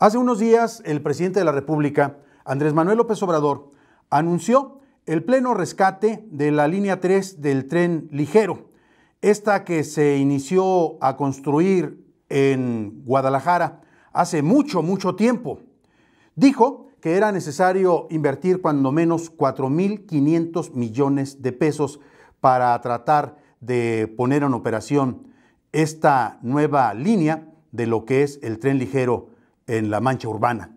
Hace unos días, el presidente de la República, Andrés Manuel López Obrador, anunció el pleno rescate de la línea 3 del tren ligero, esta que se inició a construir en Guadalajara hace mucho, mucho tiempo. Dijo que era necesario invertir cuando menos 4.500 millones de pesos para tratar de poner en operación esta nueva línea de lo que es el tren ligero en la mancha urbana.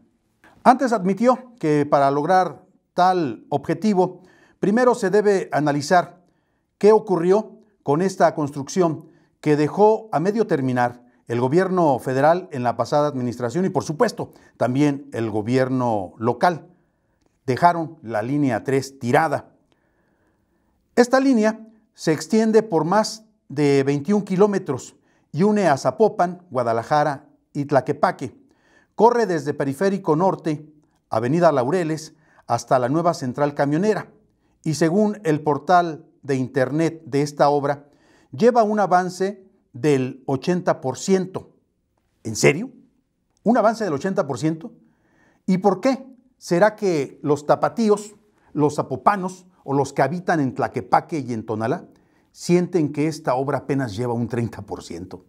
Antes admitió que para lograr tal objetivo, primero se debe analizar qué ocurrió con esta construcción que dejó a medio terminar el gobierno federal en la pasada administración y por supuesto también el gobierno local. Dejaron la línea 3 tirada. Esta línea se extiende por más de 21 kilómetros y une a Zapopan, Guadalajara y Tlaquepaque. Corre desde Periférico Norte, Avenida Laureles, hasta la nueva central camionera y según el portal de internet de esta obra, lleva un avance del 80%. ¿En serio? ¿Un avance del 80%? ¿Y por qué? ¿Será que los tapatíos, los zapopanos o los que habitan en Tlaquepaque y en Tonalá sienten que esta obra apenas lleva un 30%?